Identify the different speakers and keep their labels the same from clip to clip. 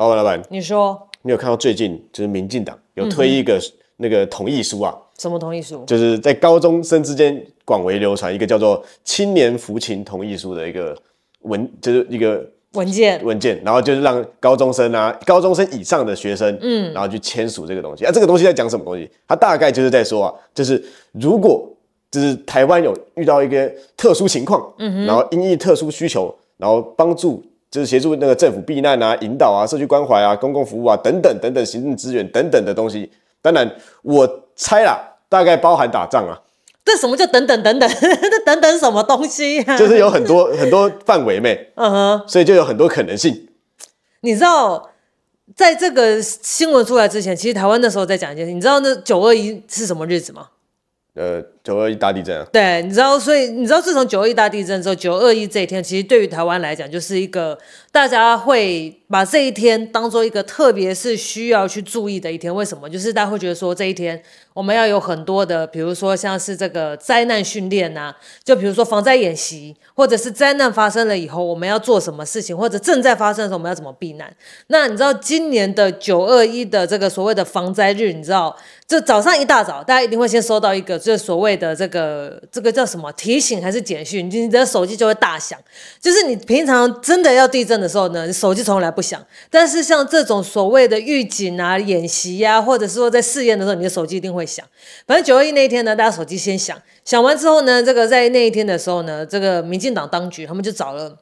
Speaker 1: 老板，老板，你说，你有看到最近就是民进党有推一个那个同意书啊？
Speaker 2: 什么同意书？就
Speaker 1: 是在高中生之间广为流传一个叫做《青年服琴同意书》的一个文，就是一个文件文件，然后就是让高中生啊，高中生以上的学生，嗯，然后去签署这个东西啊。这个东西在讲什么东西？它大概就是在说啊，就是如果就是台湾有遇到一个特殊情况，嗯哼，然后因应特殊需求，然后帮助。就是协助那个政府避难啊、引导啊、社区关怀啊、公共服务啊等等等等行政资源等等的东西。当然，我猜啦，大概包含打仗啊。
Speaker 2: 这什么叫等等等等？这等等什么东西啊？就是有很
Speaker 1: 多很多范围没。嗯哼。所以就有很多可能性。
Speaker 2: 你知道，在这个新闻出来之前，其实台湾那时候在讲一件事。你知道那九二一
Speaker 1: 是什么日子吗？呃，九二一大地震啊，
Speaker 2: 对，你知道，所以你知道，自从九二一大地震之后，九二一这一天，其实对于台湾来讲，就是一个大家会。把这一天当做一个，特别是需要去注意的一天。为什么？就是大家会觉得说，这一天我们要有很多的，比如说像是这个灾难训练啊，就比如说防灾演习，或者是灾难发生了以后我们要做什么事情，或者正在发生的时候我们要怎么避难。那你知道今年的九二一的这个所谓的防灾日，你知道这早上一大早，大家一定会先收到一个，就是所谓的这个这个叫什么提醒还是简讯，你的手机就会大响。就是你平常真的要地震的时候呢，你手机从来不。不响，但是像这种所谓的预警啊、演习呀，或者是说在试验的时候，你的手机一定会响。反正九二一那一天呢，大家手机先响，响完之后呢，这个在那一天的时候呢，这个民进党当局他们就找了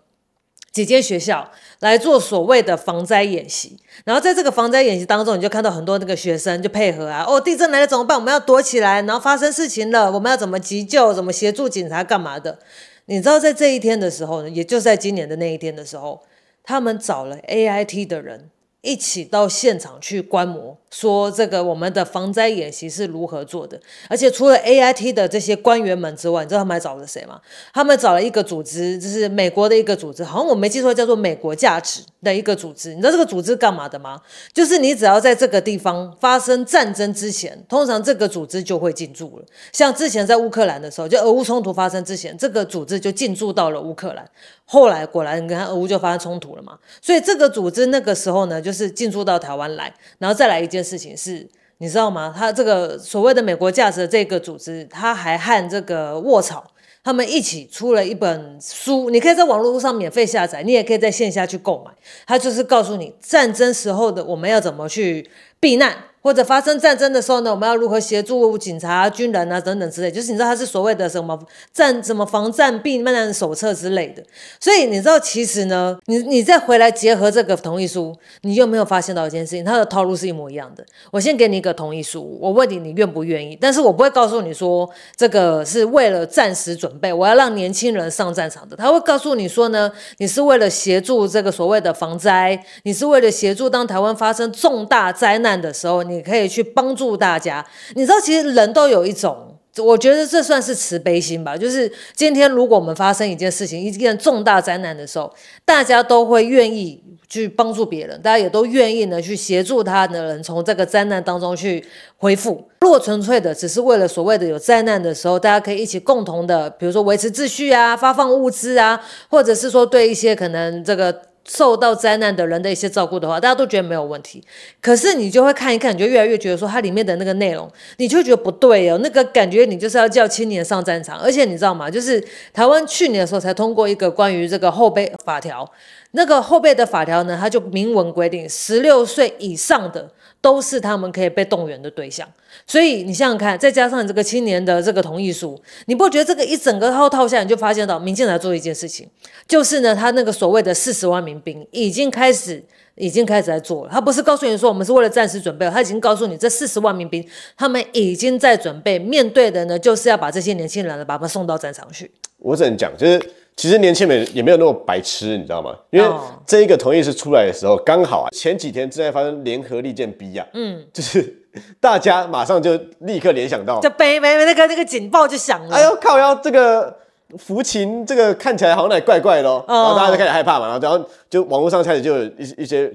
Speaker 2: 几间学校来做所谓的防灾演习。然后在这个防灾演习当中，你就看到很多那个学生就配合啊，哦，地震来了怎么办？我们要躲起来。然后发生事情了，我们要怎么急救？怎么协助警察？干嘛的？你知道在这一天的时候呢，也就在今年的那一天的时候。他们找了 A I T 的人一起到现场去观摩。说这个我们的防灾演习是如何做的？而且除了 A I T 的这些官员们之外，你知道他们还找了谁吗？他们找了一个组织，就是美国的一个组织，好像我没记错，叫做“美国价值”的一个组织。你知道这个组织干嘛的吗？就是你只要在这个地方发生战争之前，通常这个组织就会进驻了。像之前在乌克兰的时候，就俄乌冲突发生之前，这个组织就进驻到了乌克兰。后来果然，你看俄乌就发生冲突了嘛。所以这个组织那个时候呢，就是进驻到台湾来，然后再来一件。事情是，你知道吗？他这个所谓的美国价值的这个组织，他还和这个卧草他们一起出了一本书，你可以在网络上免费下载，你也可以在线下去购买。他就是告诉你战争时候的我们要怎么去避难。或者发生战争的时候呢，我们要如何协助警察、军人啊等等之类，就是你知道它是所谓的什么战、什么防战病、灾难手册之类的。所以你知道，其实呢，你你再回来结合这个同意书，你有没有发现到一件事情？它的套路是一模一样的。我先给你一个同意书，我问你，你愿不愿意？但是我不会告诉你说这个是为了暂时准备，我要让年轻人上战场的。他会告诉你说呢，你是为了协助这个所谓的防灾，你是为了协助当台湾发生重大灾难的时候。你可以去帮助大家，你知道，其实人都有一种，我觉得这算是慈悲心吧。就是今天，如果我们发生一件事情，一件重大灾难的时候，大家都会愿意去帮助别人，大家也都愿意呢去协助他的人从这个灾难当中去恢复。如果纯粹的只是为了所谓的有灾难的时候，大家可以一起共同的，比如说维持秩序啊，发放物资啊，或者是说对一些可能这个。受到灾难的人的一些照顾的话，大家都觉得没有问题。可是你就会看一看，你就越来越觉得说它里面的那个内容，你就觉得不对哦。那个感觉你就是要叫青年上战场，而且你知道吗？就是台湾去年的时候才通过一个关于这个后备法条。那个后背的法条呢？它就明文规定，十六岁以上的都是他们可以被动员的对象。所以你想想看，再加上这个青年的这个同意书，你不觉得这个一整个套套下来，你就发现到民进党做一件事情，就是呢，他那个所谓的四十万民兵已经开始，已经开始在做了。他不是告诉你说我们是为了暂时准备，他已经告诉你，这四十万民兵他们已经在准备，面对的呢，就是要把这些年轻人的，把他们送到战场去。
Speaker 1: 我只能讲，就是。其实年轻美也没有那么白痴，你知道吗？因为这一个同意是出来的时候刚好啊，前几天正在发生联合利剑 B 呀，嗯，就是大家马上就立刻联想到，就
Speaker 2: 背背那个那个警报就响了，哎呦
Speaker 1: 靠呀，这个福琴这个看起来好像来怪怪的哦，然后大家就开始害怕嘛，然后然后就网络上开始就有一一些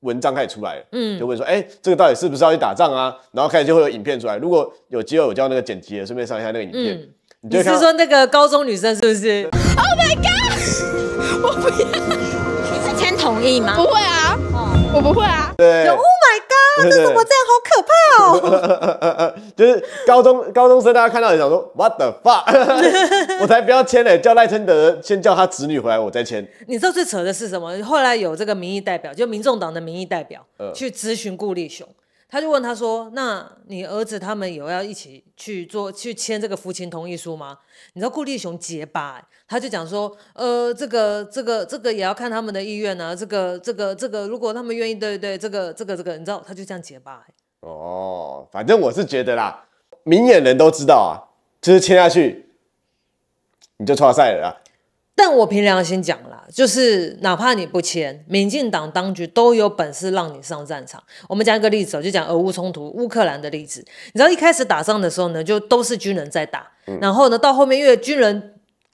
Speaker 1: 文章开始出来，嗯，就问说，哎，这个到底是不是要去打仗啊？然后开始就会有影片出来，如果有机会我叫那个剪辑的顺便上一下那个影片。你是说
Speaker 2: 那个高中女生是不是？Oh
Speaker 1: my god！我不要！你是签同意吗？不会啊，我不会啊。对，Oh my god！这怎么这样？好可怕哦！就是高中高中生，大家看到你想说 “What the fuck！” 我才不要签嘞！叫赖清德先叫他子女回来，我再签。
Speaker 2: 你知道最扯的是什么？后来有这个民意代表，就民众党的民意代表，去咨询顾立雄。他就问他说：“那你儿子他们有要一起去做去签这个父亲同意书吗？”你知道顾立雄结巴，他就讲说：“呃，这个、这个、这个也要看他们的意愿呢。这个、这个、这个，如果他们愿意，对对，这个、这个、这个，你知道，他就这样结巴。”
Speaker 1: 哦，反正我是觉得啦，明眼人都知道啊，就是签下去你就出赛了了。
Speaker 2: 但我凭良心讲啦，就是哪怕你不签，民进党当局都有本事让你上战场。我们讲一个例子，就讲俄乌冲突、乌克兰的例子。你知道一开始打仗的时候呢，就都是军人在打，然后呢，到后面因为军人。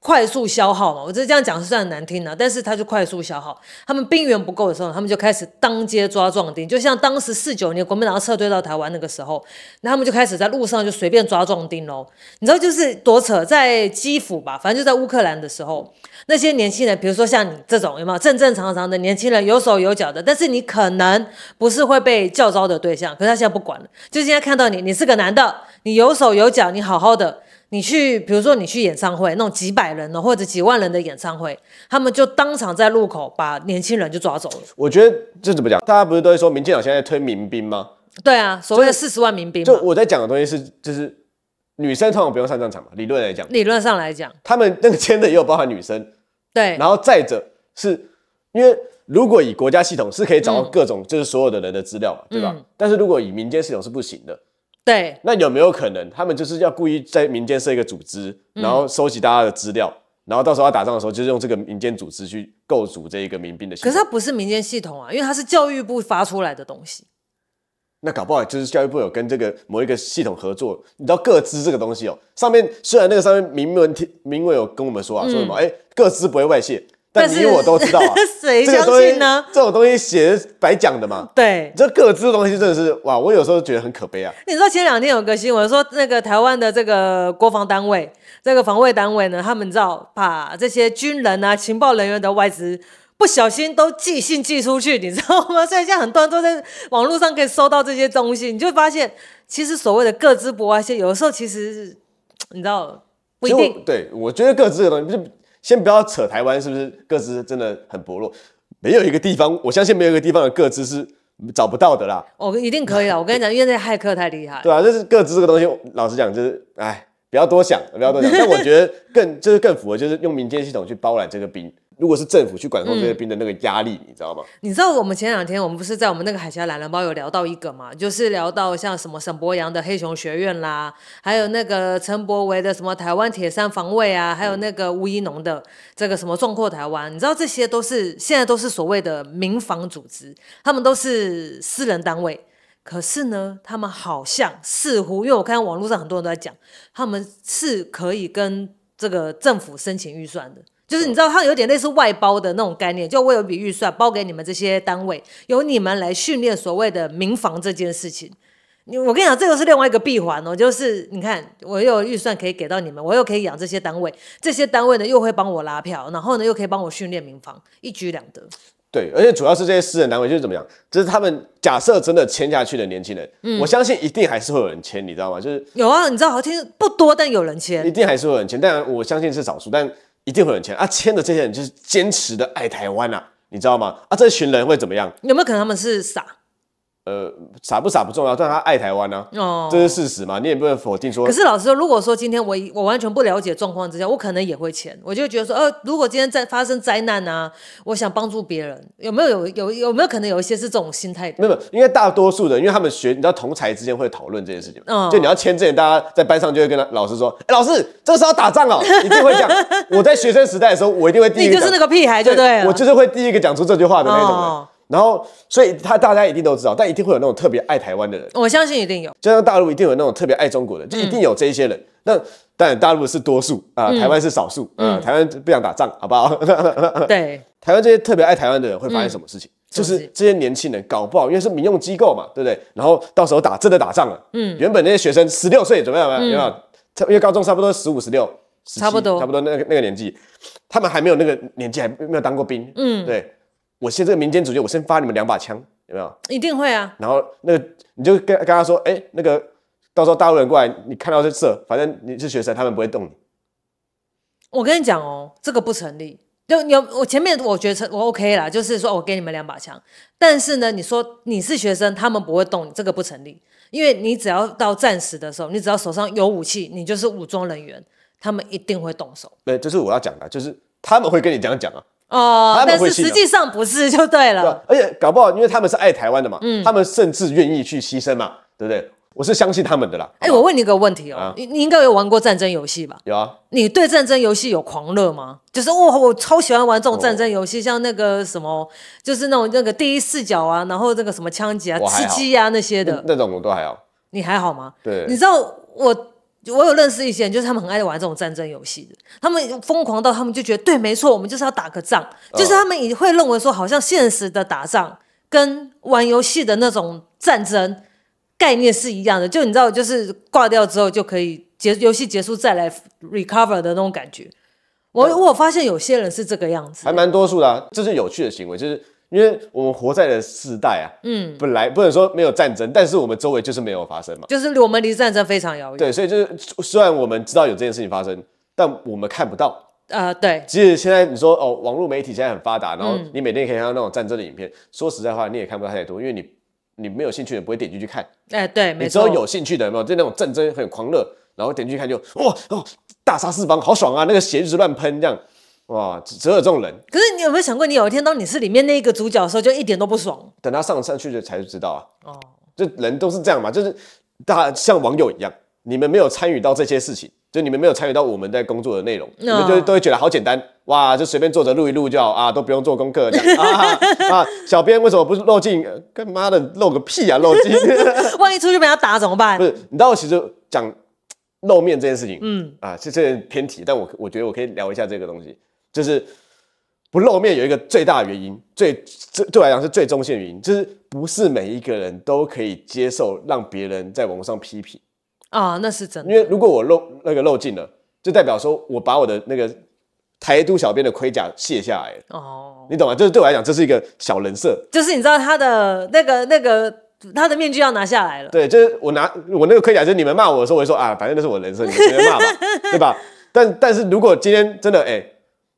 Speaker 2: 快速消耗嘛，我这这样讲是算难听的，但是他就快速消耗。他们兵源不够的时候，他们就开始当街抓壮丁，就像当时四九年国民党撤退到台湾那个时候，那他们就开始在路上就随便抓壮丁喽。你知道就是多扯，在基辅吧，反正就在乌克兰的时候，那些年轻人，比如说像你这种有没有正正常常的年轻人，有手有脚的，但是你可能不是会被叫招的对象。可是他现在不管了，就今天看到你，你是个男的，你有手有脚，你好好的。你去，比如说你去演唱会，那种几百人的或者几万人的演唱会，他们就当场在路口把年轻人就抓走了。
Speaker 1: 我觉得这怎么讲？大家不是都会说民进党现在推民兵吗？
Speaker 2: 对啊，所谓的四十万
Speaker 1: 民兵。就我在讲的东西是，就是女生通常不用上战场嘛，理论来讲。理
Speaker 2: 论上来讲，
Speaker 1: 他们那个签的也有包含女生。对。然后再者是，因为如果以国家系统是可以找到各种就是所有的人的资料嘛，对吧？但是如果以民间系统是不行的。对，那有没有可能他们就是要故意在民间设一个组织，然后收集大家的资料，然后到时候要打仗的时候，就是用这个民间组织去构筑这一个民兵的？系可是
Speaker 2: 它不是民间系统啊，因为它是教育部发出来的东西。
Speaker 1: 那搞不好就是教育部有跟这个某一个系统合作。你知道“各资”这个东西哦，上面虽然那个上面明文明文有跟我们说啊，说什么？哎，各资不会外泄。但是，谁相信呢？这种东西写白讲的嘛。对，这各自的东西真的是哇！我有时候觉得很可悲啊。
Speaker 2: 你知道前两天有个新闻说，那个台湾的这个国防单位、这个防卫单位呢，他们知道把这些军人啊、情报人员的外资不小心都寄信寄出去，你知道吗？所以现在很多人都在网络上可以搜到这些东西，你就会发现，其实所谓的各自博外信，有时候其实你知道
Speaker 1: 不一定。对，我觉得各自的东西不就。先不要扯台湾是不是各自真的很薄弱，没有一个地方，我相信没有一个地方的各自是找不到的啦。
Speaker 2: 哦，一定可以了。我跟你讲，因为那骇客太厉害。对
Speaker 1: 啊，就是各自这个东西，老实讲就是，哎，不要多想，不要多想。但我觉得更就是更符合，就是用民间系统去包揽这个兵。如果是政府去管控菲律宾的那个压力，你知道吗？
Speaker 2: 你知道我们前两天我们不是在我们那个海峡懒人包有聊到一个嘛，就是聊到像什么沈博阳的黑熊学院啦，还有那个陈柏维的什么台湾铁山防卫啊，还有那个吴一农的这个什么壮阔台湾，你知道这些都是现在都是所谓的民防组织，他们都是私人单位，可是呢，他们好像似乎因为我看网络上很多人都在讲，他们是可以跟这个政府申请预算的。就是你知道，它有点类似外包的那种概念，就我有笔预算包给你们这些单位，由你们来训练所谓的民防这件事情。你我跟你讲，这个是另外一个闭环哦，就是你看，我有预算可以给到你们，我又可以养这些单位，这些单位呢又会帮我拉票，然后呢又可以帮我训练民防，一举两得。
Speaker 1: 对，而且主要是这些私人单位就是怎么样，就是他们假设真的签下去的年轻人，我相信一定还是会有人签，你知道吗？就是有
Speaker 2: 啊，你知道好像不多，但有人签，
Speaker 1: 一定还是会有人签，但我相信是少数，但。一定会有钱啊！签的这些人就是坚持的爱台湾啊，你知道吗？啊，这群人会怎么样？
Speaker 2: 有没有可能他们是
Speaker 1: 傻？呃，傻不傻不重要，但他爱台湾呢，这是事实嘛？你也不能否定说。可是老
Speaker 2: 师说，如果说今天我我完全不了解状况之下，我可能也会签。我就觉得说，呃，如果今天在发生灾难啊，我想帮助别人，有没有有有有没有可能有一些是这种心态？没有，
Speaker 1: 因为大多数的人，因为他们学，你知道同才之间会讨论这件事情吗？嗯，就你要签之前，大家在班上就会跟他老师说，哎，老师，这个时候打仗哦，一定会这样。我在学生时代的时候，我一定会第一个。你就是那个屁孩，对不对？我就是会第一个讲出这句话的那种。然后，所以他大家一定都知道，但一定会有那种特别爱台湾的人，我
Speaker 2: 相信一定有。
Speaker 1: 就像大陆一定有那种特别爱中国人，就一定有这些人。那但大陆是多数啊，台湾是少数啊。台湾不想打仗，好不好？对。台湾这些特别爱台湾的人会发生什么事情？就是这些年轻人搞不好，因为是民用机构嘛，对不对？然后到时候打真的打仗了，嗯，原本那些学生十六岁怎么样怎么样，因为高中差不多十五十六，差不多差不多那个那个年纪，他们还没有那个年纪，还没有当过兵，嗯，对。我先在民间主角，我先发你们两把枪，有没有？
Speaker 2: 一定会啊。
Speaker 1: 然后那个你就跟跟他说，哎，那个到时候大陆人过来，你看到就射，反正你是学生，他们不会动你。
Speaker 2: 我跟你讲哦，这个不成立。就有我前面我觉得我 OK 啦，就是说我给你们两把枪，但是呢，你说你是学生，他们不会动你，这个不成立。因为你只要到战时的时候，你只要手上有武器，你就是武装人员，他们一定会动手。
Speaker 1: 对，就是我要讲的，就是他们会跟你这样讲啊。
Speaker 2: 哦，但是实际上不是就对了，
Speaker 1: 而且搞不好，因为他们是爱台湾的嘛，他们甚至愿意去牺牲嘛，对不对？我是相信他们的啦。
Speaker 2: 哎，我问你一个问题哦，你你应该有玩过战争游戏吧？有啊。你对战争游戏有狂热吗？就是哦、我超喜欢玩这种战争游戏，像那个什么，就是那种那个第一视角啊，然后那个什么枪击啊、吃鸡啊那些的。
Speaker 1: 那种我都还好。
Speaker 2: 你还好吗？对。你知道我？我有认识一些人，就是他们很爱玩这种战争游戏的，他们疯狂到他们就觉得对，没错，我们就是要打个仗，就是他们也会认为说，好像现实的打仗跟玩游戏的那种战争概念是一样的，就你知道，就是挂掉之后就可以结游戏结束再来 recover 的那种感觉。我我有发现有些人是这个样子，
Speaker 1: 还蛮多数的，这是有趣的行为，就是。因为我们活在的时代啊，嗯，本来不能说没有战争，但是我们周围就是没有发生嘛，
Speaker 2: 就是我们离战争非常遥远。对，
Speaker 1: 所以就是虽然我们知道有这件事情发生，但我们看不到。呃，对。即使现在你说哦，网络媒体现在很发达，然后你每天可以看到那种战争的影片。说实在话，你也看不到太多，因为你你没有兴趣，的不会点进去看。
Speaker 2: 哎，对。你只有有兴
Speaker 1: 趣的，没有就那种战争很狂热，然后点进去看就哇哦，大杀四方，好爽啊！那个血一直乱喷这样。哇，只有这种人。可是你有没有想过，你有一天当你是里面那个主角的时候，就一点都不爽。等他上上去就才知道啊。哦，就人都是这样嘛，就是大像网友一样，你们没有参与到这些事情，就你们没有参与到我们在工作的内容，你们就都会觉得好简单哇，就随便坐着录一录就好啊，都不用做功课。啊啊！小编为什么不露镜？跟妈的露个屁啊！露镜，万一出去被他
Speaker 2: 打怎么办？
Speaker 1: 不是，你道其实讲露面这件事情，嗯啊，这这偏题，但我我觉得我可以聊一下这个东西。就是不露面有一个最大原因，最这对我来讲是最中性原因，就是不是每一个人都可以接受让别人在网络上批评
Speaker 2: 啊，那是真
Speaker 1: 的。因为如果我露那个露镜了，就代表说我把我的那个台独小编的盔甲卸下，了哦，你懂吗？就是对我来讲，这是一个小人设，
Speaker 2: 就是你知道他的那个那个他的面具要拿下来了，
Speaker 1: 对，就是我拿我那个盔甲，就是你们骂我的时候，我会说啊，反正那是我人设，你们骂吧，对吧？但但是如果今天真的哎。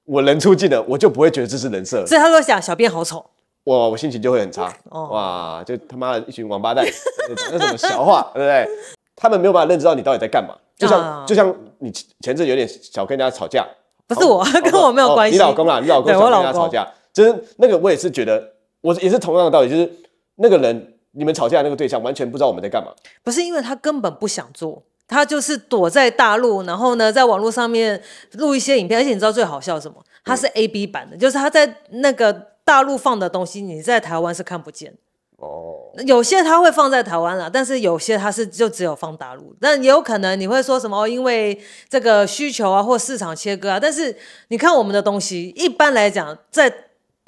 Speaker 1: 我人出镜了，我就不会觉得这是人设。所以他
Speaker 2: 说想小便好丑，
Speaker 1: 我我心情就会很差。哇，就他妈的一群王八蛋，那种小话，对不对？他们没有办法认知到你到底在干嘛。就像就像你前阵有点小跟人家吵架，不是我，跟我没有关系。你老公啊，你老公想跟人家吵架，就是那个我也是觉得，我也是同样的道理，就是那个人你们吵架那个对象完全不知道我们在干嘛。
Speaker 2: 不是因为他根本不想做。他就是躲在大陆，然后呢，在网络上面录一些影片，而且你知道最好笑什么？他是 A B 版的，就是他在那个大陆放的东西，你在台湾是看不见。哦，有些他会放在台湾了，但是有些他是就只有放大陆。但也有可能你会说什么？哦，因为这个需求啊，或市场切割啊。但是你看我们的东西，一般来讲，在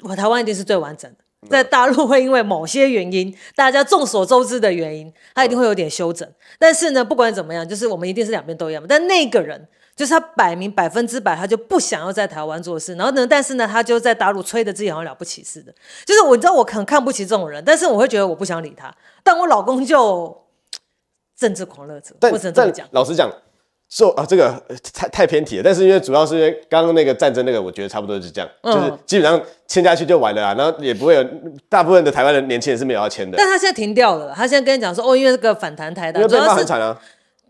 Speaker 2: 我台湾一定是最完整的。在大陆会因为某些原因，大家众所周知的原因，他一定会有点休整。但是呢，不管怎么样，就是我们一定是两边都一样。但那个人就是他，摆明百分之百他就不想要在台湾做事。然后呢，但是呢，他就在大陆吹的自己好像了不起似的。就是我知道我很看不起这种人，但是我会觉得我不想理他。但我老公就政治狂热者，只能这么讲，老
Speaker 1: 实讲。说啊，这个太太偏题了。但是因为主要是因刚刚那个战争那个，我觉得差不多就是这样，就是基本上签下去就完了啊。然后也不会有大部分的台湾的年轻人是没有要签的。但他现
Speaker 2: 在停掉了，他现在跟你讲说，哦，因为这个反弹台要不要很惨啊。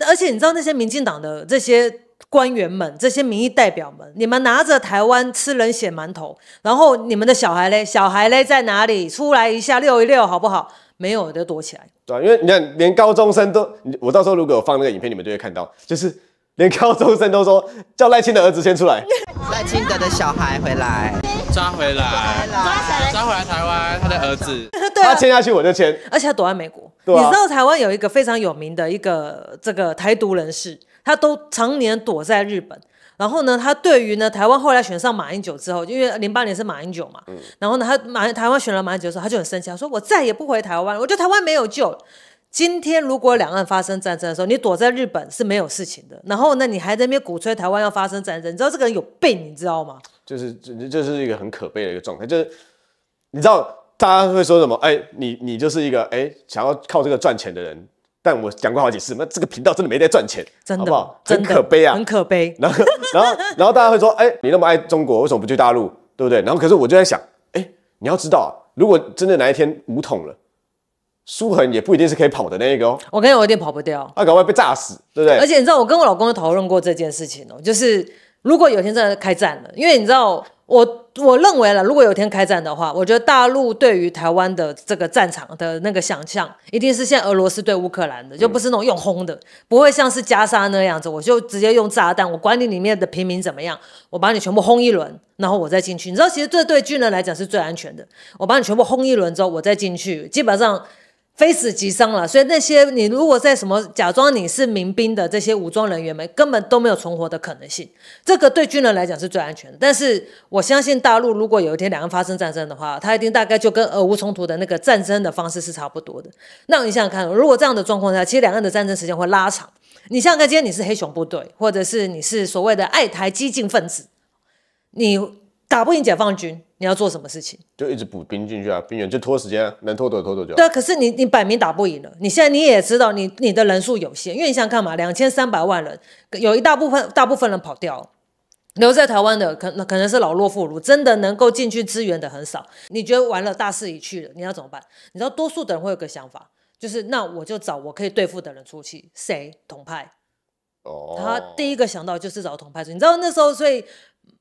Speaker 2: 而且你知道那些民进党的这些官员们、这些民意代表们，你们拿着台湾吃人血馒头，然后你们的小孩嘞，小孩嘞在哪里？出来一下遛一遛好不好？没有就躲起来。
Speaker 1: 对啊，因为你看连高中生都，我到时候如果放那个影片，你们就会看到，就是。连高中生都说叫赖清德儿子先出来，赖清德的小孩回来抓回来，抓回来，抓回来台湾，他的儿子，他签下去我就签，
Speaker 2: 而且他躲在美国。你知道台湾有一个非常有名的一个这个台独人士，他都常年躲在日本。然后呢，他对于呢台湾后来选上马英九之后，因为零八年是马英九嘛，然后呢他马台湾选了马英九的后，候，他就很生气，他说我再也不回台湾，我觉得台湾没有救。今天如果两岸发生战争的时候，你躲在日本是没有事情的。然后呢，你还在那边鼓吹台湾要发生战争，你知道这个人有病，你知道吗？
Speaker 1: 就是，这是一个很可悲的一个状态。就是，你知道大家会说什么？哎，你你就是一个哎想要靠这个赚钱的人。但我讲过好几次，那这个频道真的没在赚钱，真的，很可悲啊，很可悲。然后，然后，然后大家会说，哎，你那么爱中国，为什么不去大陆？对不对？然后，可是我就在想，哎，你要知道，如果真的哪一天武统了。舒恒也不一定是可以跑的那一个哦，
Speaker 2: 我感觉我有点跑不掉，
Speaker 1: 啊，搞不好被炸死，对不对？而且你知道，
Speaker 2: 我跟我老公都讨论过这件事情哦，就是如果有一天真的开战了，因为你知道，我我认为了，如果有一天开战的话，我觉得大陆对于台湾的这个战场的那个想象，一定是像俄罗斯对乌克兰的，就不是那种用轰的，不会像是加沙那样子，我就直接用炸弹，我管你里面的平民怎么样，我把你全部轰一轮，然后我再进去。你知道，其实这对军人来讲是最安全的，我把你全部轰一轮之后，我再进去，基本上。非死即伤了，所以那些你如果在什么假装你是民兵的这些武装人员们，根本都没有存活的可能性。这个对军人来讲是最安全的。但是我相信，大陆如果有一天两岸发生战争的话，它一定大概就跟俄乌冲突的那个战争的方式是差不多的。那你想想看，如果这样的状况下，其实两岸的战争时间会拉长。你想想看，今天你是黑熊部队，或者是你是所谓的爱台激进分子，你打不赢解放军。你要做
Speaker 1: 什么事情？就一直补兵进去啊，兵员就拖时间，能拖多久拖多久。对，
Speaker 2: 可是你你摆明打不赢了，你现在你也知道，你你的人数有限，因为你想看嘛，两千三百万人，有一大部分大部分人跑掉，留在台湾的可可能是老弱妇孺，真的能够进去支援的很少。你觉得完了，大势已去了，你要怎么办？你知道多数的人会有个想法，就是那我就找我可以对付的人出去，谁同派？哦，他第一个想到就是找同派出。你知道那时候所以。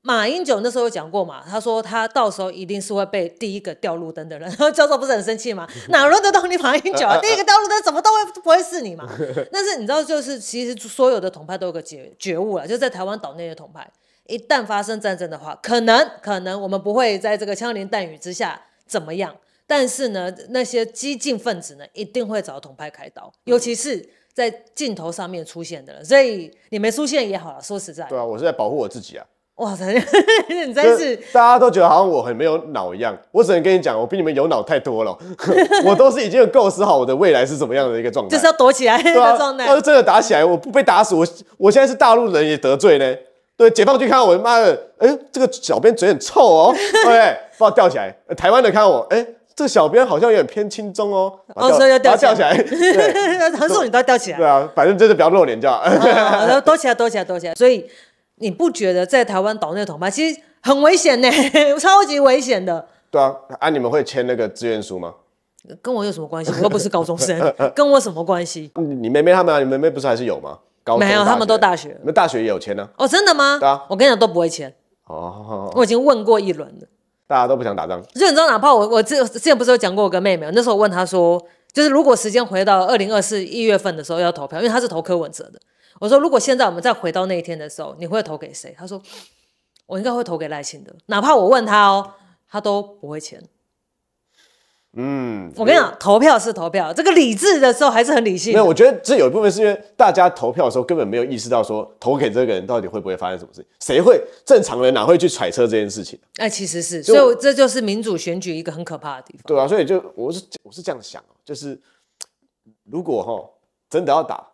Speaker 2: 马英九那时候有讲过嘛？他说他到时候一定是会被第一个掉路灯的人。然 后教授不是很生气嘛？哪轮得到你马英九啊？第一个掉路灯怎么都会不会是你嘛？但是你知道，就是其实所有的统派都有个觉觉悟了，就在台湾岛内的统派，一旦发生战争的话，可能可能我们不会在这个枪林弹雨之下怎么样，但是呢，那些激进分子呢，一定会找统派开刀，尤其是在镜头上面出现的了。所以你没出现也好了。说实在，
Speaker 1: 对啊，我是在保护我自己啊。
Speaker 2: 哇塞！你真是
Speaker 1: 大家都觉得好像我很没有脑一样，我只能跟你讲，我比你们有脑太多了。我都是已经构思好我的未来是怎么样的一个状态，就是要躲起来的状态。要是真的打起来，我不被打死，我我现在是大陆人也得罪呢。对解放军看到我妈的，哎，这个小编嘴很臭哦，对 不对？把我吊起来。台湾的看我，哎，这个小编好像有点偏轻中哦，以要吊起来。横竖你都要吊起来。对啊，反正就是不要露脸就好。然
Speaker 2: 后躲起来，躲起来，躲起来，所以。你不觉得在台湾岛内同桶其实很危险呢，超级危险的。
Speaker 1: 对啊，啊，你们会签那个志愿书吗？
Speaker 2: 跟我有什么关系？我又
Speaker 1: 不是高中生，跟我什么关系？你妹妹他们，你妹妹不是还是有吗？没有，他们都大学，那大学也有签呢。哦，真的吗？对啊，我跟你讲都不会签。哦，我已
Speaker 2: 经问过一轮了。
Speaker 1: 大家都不想打仗，就
Speaker 2: 你知道，哪怕我我这之前不是有讲过，我跟妹妹，那时候我问她说，就是如果时间回到二零二四一月份的时候要投票，因为她是投柯文哲的。我说，如果现在我们再回到那一天的时候，你会投给谁？他说，我应该会投给赖清德，哪怕我问他哦，他都不会签。
Speaker 1: 嗯，我跟你讲，
Speaker 2: 投票是投票，这个理智的时候还是很理性。没有，我觉得
Speaker 1: 这有一部分是因为大家投票的时候根本没有意识到说投给这个人到底会不会发生什么事情，谁会正常人哪会去揣测这件事情？
Speaker 2: 哎，其实是，所以这就是民主选举一个很可怕的地方。
Speaker 1: 对啊，所以就我是我是这样想就是如果哈真的要打。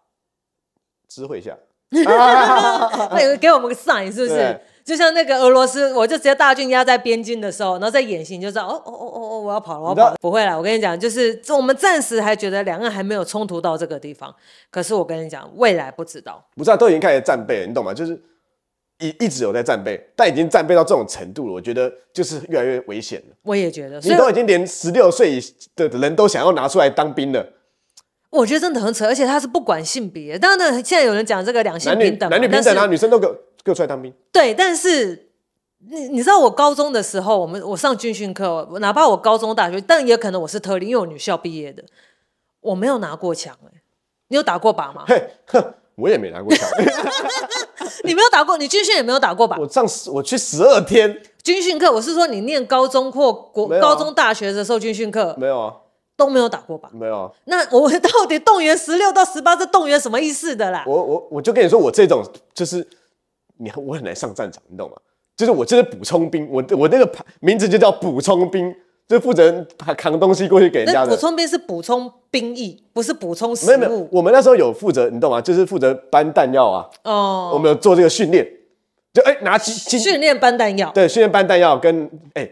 Speaker 1: 知会一下，
Speaker 2: 那 给我们个 sign 是不是？就像那个俄罗斯，我就直接大军压在边境的时候，然后在演你就知道哦哦哦哦，我要跑了，我要跑，了。不会了。我跟你讲，就是我们暂时还觉得两个还没有冲突到这个地方，可是我跟你讲，未来不知道，
Speaker 1: 不是都已经开始战备了？你懂吗？就是一一直有在战备，但已经战备到这种程度了，我觉得就是越来越危险了。
Speaker 2: 我也觉得，你都已
Speaker 1: 经连十六岁的人都想要拿出来当兵了。
Speaker 2: 我觉得真的很扯，而且他是不管性别。当然，现在有人讲这个两性平等，男女平等啊，女
Speaker 1: 生都各我出来当兵。
Speaker 2: 对，但是你你知道我高中的时候，我们我上军训课，哪怕我高中大学，但也可能我是特例，因为我女校毕业的，我没有拿过枪你有打过靶吗？
Speaker 1: 嘿，我也没拿过枪。
Speaker 2: 你没有打过，你军训也没有打过靶。我上
Speaker 1: 我去十二天
Speaker 2: 军训课，我是说你念高中或国高中大学的候军训课没有啊？都没有打过吧？没有。那我到底动员十六到十八，这动员什么意思的啦？
Speaker 1: 我我我就跟你说，我这种就是你我很难上战场，你懂吗？就是我就是补充兵，我我那个名字就叫补充兵，就负责扛东西过去给人家的。补充兵是补充兵役，不是补充食物。没有没有，我们那时候有负责，你懂吗？就是负责搬弹药啊。哦。我们有做这个训练，就哎拿
Speaker 2: 训练搬弹药，对，
Speaker 1: 训练搬弹药跟哎。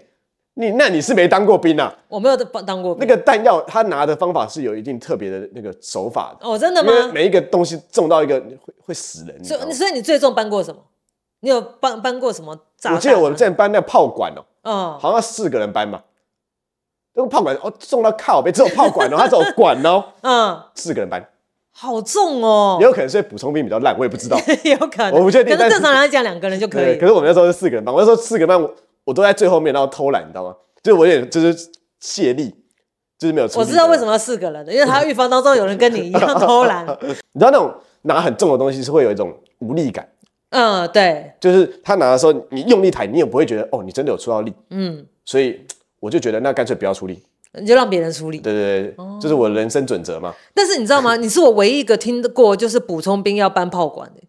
Speaker 1: 你那你是没当过兵啊？
Speaker 2: 我没有当当过
Speaker 1: 兵。那个弹药他拿的方法是有一定特别的那个手法的哦，真的吗？每一个东西中到一个会会死人。所
Speaker 2: 所以你最重搬过什么？你有搬搬过什么？我记得我们之
Speaker 1: 前搬那个炮管哦，嗯，好像四个人搬嘛。那个炮管哦，中到靠背只有炮管哦，它只有管哦，嗯，四个人搬，
Speaker 2: 好重哦。
Speaker 1: 也有可能是补充兵比较烂，我也不知道，
Speaker 2: 有可能，我不确定。可是正常来讲两个人就可以，可
Speaker 1: 是我们那时候是四个人搬，我那时候四个班。我。我都在最后面，然后偷懒，你知道吗？就是我也就是卸力，就是没有我知道为
Speaker 2: 什么要四个人的，因为他预防当中有人跟你一样偷懒。
Speaker 1: 你知道那种拿很重的东西是会有一种无力感，
Speaker 2: 嗯，对，
Speaker 1: 就是他拿的时候，你用力抬，你也不会觉得哦，你真的有出到力，嗯。所以我就觉得那干脆不要出力，
Speaker 2: 你就让别人出力。
Speaker 1: 对对对，这是我人生准则嘛。
Speaker 2: 但是你知道吗？你是我唯一一个听过就是补充兵要搬炮管的。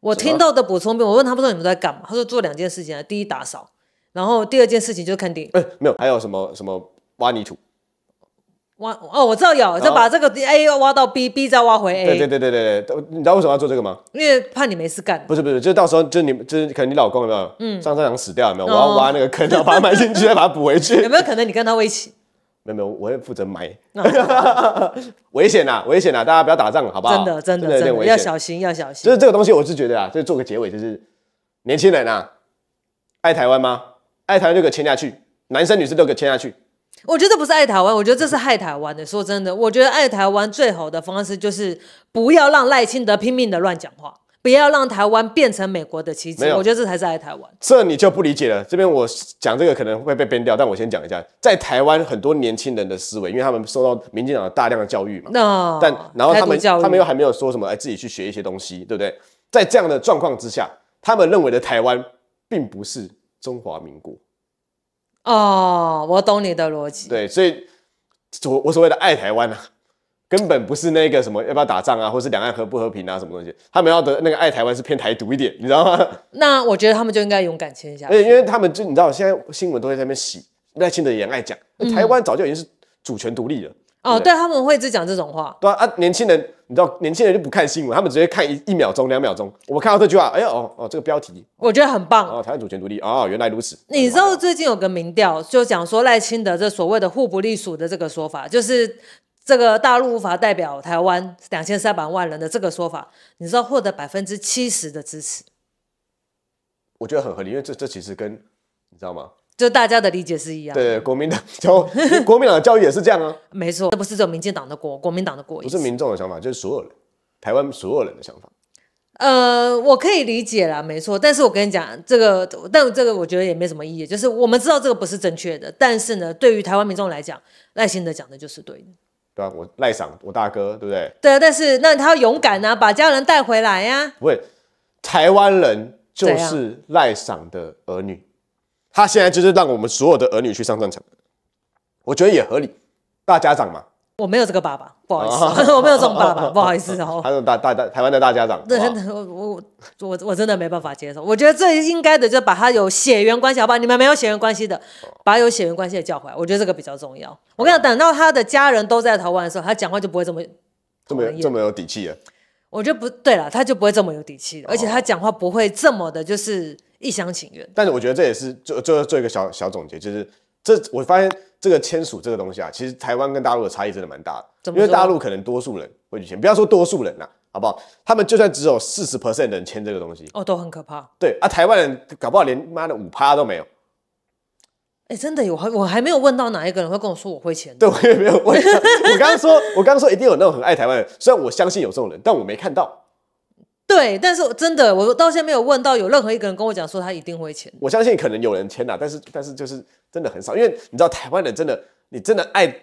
Speaker 2: 我听到的补充兵，我问他不知道你们在干嘛，他说做两件事情啊，第一打扫。然后
Speaker 1: 第二件事情就是肯定。哎，没有，还有什么什么挖泥土，
Speaker 2: 挖哦，我知道有，就把这个 A 挖到 B，B 再挖回 A，对
Speaker 1: 对对对对你知道为什么要做这个吗？
Speaker 2: 因为怕你没事干。
Speaker 1: 不是不是，就是到时候就是你就是可能你老公有没有上战场死掉有没有？我要挖那个坑，然后把它埋进去再把它补回去。有
Speaker 2: 没有可能你跟他一起？
Speaker 1: 没有没有，我会负责埋。危险呐，危险呐，大家不要打仗好不好？真的真的真的，要小心要小心。就是这个东西，我是觉得啊，就是做个结尾，就是年轻人啊，爱台湾吗？爱台湾就给签下去，男生女生都给签下去。
Speaker 2: 我觉得这不是爱台湾，我觉得这是害台湾的。说真的，我觉得爱台湾最好的方式就是不要让赖清德拼命的乱讲话，不要让台湾变成美国的棋子。我觉得这才是爱台湾。
Speaker 1: 这你就不理解了。这边我讲这个可能会被编掉，但我先讲一下，在台湾很多年轻人的思维，因为他们受到民进党的大量的教育嘛。那但然后他们他们又还没有说什么，哎，自己去学一些东西，对不对？在这样的状况之下，他们认为的台湾并不是。中华民国，
Speaker 2: 哦，我懂你的逻辑。
Speaker 1: 对，所以所我所谓的爱台湾啊，根本不是那个什么要不要打仗啊，或是两岸和不和平啊什么东西。他们要的那个爱台湾是偏台独一点，你知道吗？
Speaker 2: 那我觉得他们就应该勇敢签下。对，因
Speaker 1: 为他们就你知道，现在新闻都在那边洗，赖清德也爱讲，台湾早就已经是主权独立了。哦，对，
Speaker 2: 他们会一直讲这种话。
Speaker 1: 对啊，年轻人，你知道年轻人就不看新闻，他们直接看一一秒钟、两秒钟。我看到这句话，哎呦，哦哦，这个标题，我觉得很棒。哦，台湾主权独立哦，原来如此。
Speaker 2: 你知道最近有个民调，就讲说赖清德这所谓的“互不隶属”的这个说法，就是这个大陆无法代表台湾两千三百万人的这个说法，你知道获得百分之
Speaker 1: 七十的支持。我觉得很合理，因为这这其实跟你知道吗？
Speaker 2: 就大家的理解是一样，对
Speaker 1: 国民党教，国民党的教育也是这样啊，
Speaker 2: 没错，这不是只有民进党的国，国民党的国，不
Speaker 1: 是民众的想法，就是所有人，台湾所有人的想法。
Speaker 2: 呃，我可以理解啦，没错，但是我跟你讲这个，但这个我觉得也没什么意义，就是我们知道这个不是正确的，但是呢，对于台湾民众来讲，赖心的讲的就是对。的。
Speaker 1: 对啊，我赖赏我大哥，对不对？
Speaker 2: 对啊，但是那他要勇敢啊，把家人带回来呀。
Speaker 1: 不会，台湾人就是赖赏的儿女。他现在就是让我们所有的儿女去上战场，我觉得也合理，大家长嘛。我没有这个
Speaker 2: 爸爸，不好意思，我没有这种爸爸，
Speaker 1: 不好意思。他是大大大台湾的大家长。真
Speaker 2: 的，我我我我真的没办法接受。我觉得最应该的，就是把他有血缘关系，好吧？你们没有血缘关系的，把有血缘关系的叫回来，我觉得这个比较重要。我跟你讲，等到他的家人都在台湾的时候，他讲话就不会这么
Speaker 1: 这么这么有底气了。
Speaker 2: 我觉得不对了，他就不会这么有底气而且他讲话不会这么的，就是。一厢情愿，
Speaker 1: 但是我觉得这也是就就做一个小小总结，就是这我发现这个签署这个东西啊，其实台湾跟大陆的差异真的蛮大的，因为大陆可能多数人会去签，不要说多数人呐，好不好？他们就算只有四十 percent 人签这个东西，
Speaker 2: 哦，都很可怕。
Speaker 1: 对啊，台湾人搞不好连妈的五趴都没有。
Speaker 2: 哎，真的有，我还我还没有问到哪一个人会跟我说我会签，对我
Speaker 1: 也没有问。我刚刚说，我刚刚说一定有那种很爱台湾人，虽然我相信有这种人，但我没看到。
Speaker 2: 对，但是我真的，我到现在没有问到有任何一个人跟我讲说他一定会签。
Speaker 1: 我相信可能有人签啦，但是但是就是真的很少，因为你知道台湾人真的，你真的爱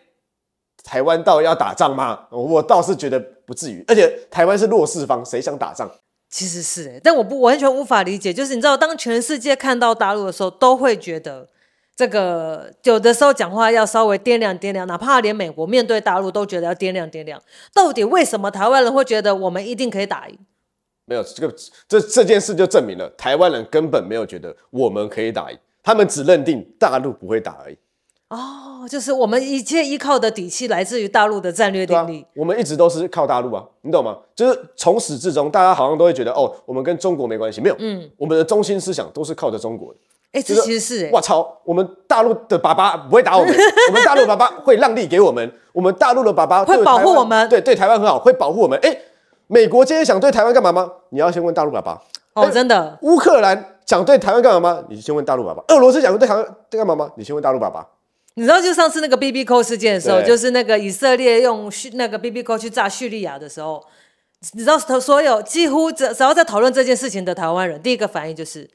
Speaker 1: 台湾到要打仗吗？我倒是觉得不至于，而且台湾是弱势方，谁想打仗？其实是
Speaker 2: 哎，但我不完全无法理解，就是你知道，当全世界看到大陆的时候，都会觉得这个有的时候讲话要稍微掂量掂量，哪怕连美国面对大陆都觉得要掂量掂量，到底为什么台湾人会觉得我们一定可以打赢？
Speaker 1: 没有这个，这这件事就证明了台湾人根本没有觉得我们可以打赢，他们只认定大陆不会打而已。
Speaker 2: 哦，就是我们一切依靠的底气来自于大陆的
Speaker 1: 战略定力。我们一直都是靠大陆啊，你懂吗？就是从始至终，大家好像都会觉得哦，我们跟中国没关系，没有，嗯，我们的中心思想都是靠着中国的。哎，这其实是，哎，操，我们大陆的爸爸不会打我们，我们大陆的爸爸会让利给我们，我们大陆的爸爸会保护我们，对对，台湾很好，会保护我们，哎。美国今天想对台湾干嘛吗？你要先问大陆爸爸。哦，真的。乌克兰想对台湾干嘛吗？你先问大陆爸爸。俄罗斯想对台湾在干嘛吗？你先问大陆爸爸。
Speaker 2: 你知道，就上次那个 B B Q 事件的时候，就是那个以色列用叙那个 B B Q 去炸叙利亚的时候，你知道，他所有几乎只只要在讨论这件事情的台湾人，第一个反应就是。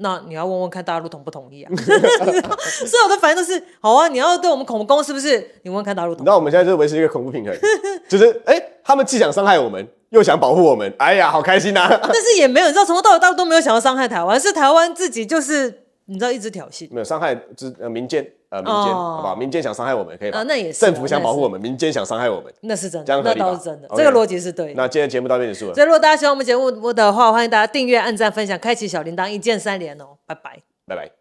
Speaker 2: 那你要问问看大陆同不同意啊？
Speaker 1: 所有的反应都是好啊，你要对我们恐攻是不是？你问看大陆。同。意。那我们现在就维持一个恐怖平衡，就是哎，他们既想伤害我们，又想保护我们，哎呀，好开心呐！但是
Speaker 2: 也没有，你知道从头到尾大陆都没有想要伤害台湾，是台湾自己就是
Speaker 1: 你知道一直挑衅，没有伤害之民间。呃，民间，好吧，民间想伤害我们，可以吧？那也是。政府想保护我们，民间想伤害我们，那
Speaker 2: 是真的，这样那倒是真的，这个逻辑
Speaker 1: 是对。那今天节目到这边结束了。所以，如
Speaker 2: 果大家喜欢我们节目的话，欢迎大家订阅、按赞、分享、开启小铃铛、一键三连哦，拜拜，
Speaker 1: 拜拜。